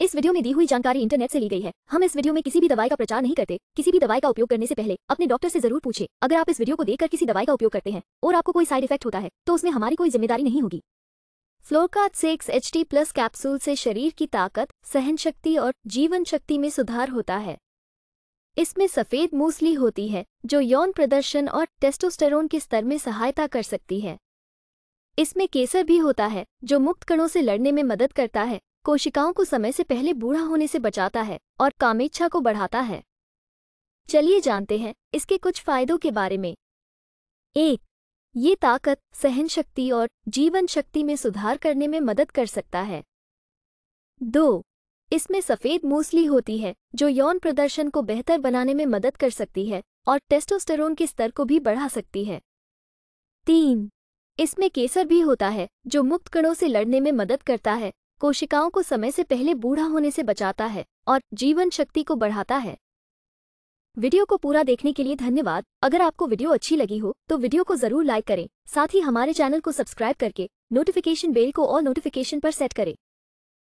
इस वीडियो में दी हुई जानकारी इंटरनेट से ली गई है हम इस वीडियो में किसी भी दवाई का प्रचार नहीं करते किसी भी दवाई का उपयोग करने से पहले अपने डॉक्टर से जरूर पूछे अगर आप इस वीडियो को देखकर किसी दवाई का उपयोग करते हैं और आपको कोई साइड इफेक्ट होता है तो उसमें हमारी कोई जिम्मेदारी नहीं होगी फ्लोरकार्ड six H T plus capsule से शरीर की ताकत सहन शक्ति और जीवन शक्ति में सुधार होता है इसमें सफेद मूसली होती है जो यौन प्रदर्शन और टेस्टोस्टेरोन के स्तर में सहायता कर सकती है इसमें केसर भी होता है जो मुक्त कणों से लड़ने में मदद करता है कोशिकाओं को समय से पहले बूढ़ा होने से बचाता है और कामेच्छा को बढ़ाता है चलिए जानते हैं इसके कुछ फायदों के बारे में एक ये ताकत सहन शक्ति और जीवन शक्ति में सुधार करने में मदद कर सकता है दो इसमें सफ़ेद मूसली होती है जो यौन प्रदर्शन को बेहतर बनाने में मदद कर सकती है और टेस्टोस्टेरोन के स्तर को भी बढ़ा सकती है तीन इसमें केसर भी होता है जो मुक्त कणों से लड़ने में मदद करता है कोशिकाओं को समय से पहले बूढ़ा होने से बचाता है और जीवन शक्ति को बढ़ाता है वीडियो को पूरा देखने के लिए धन्यवाद अगर आपको वीडियो अच्छी लगी हो तो वीडियो को जरूर लाइक करें साथ ही हमारे चैनल को सब्सक्राइब करके नोटिफिकेशन बेल को और नोटिफिकेशन पर सेट करें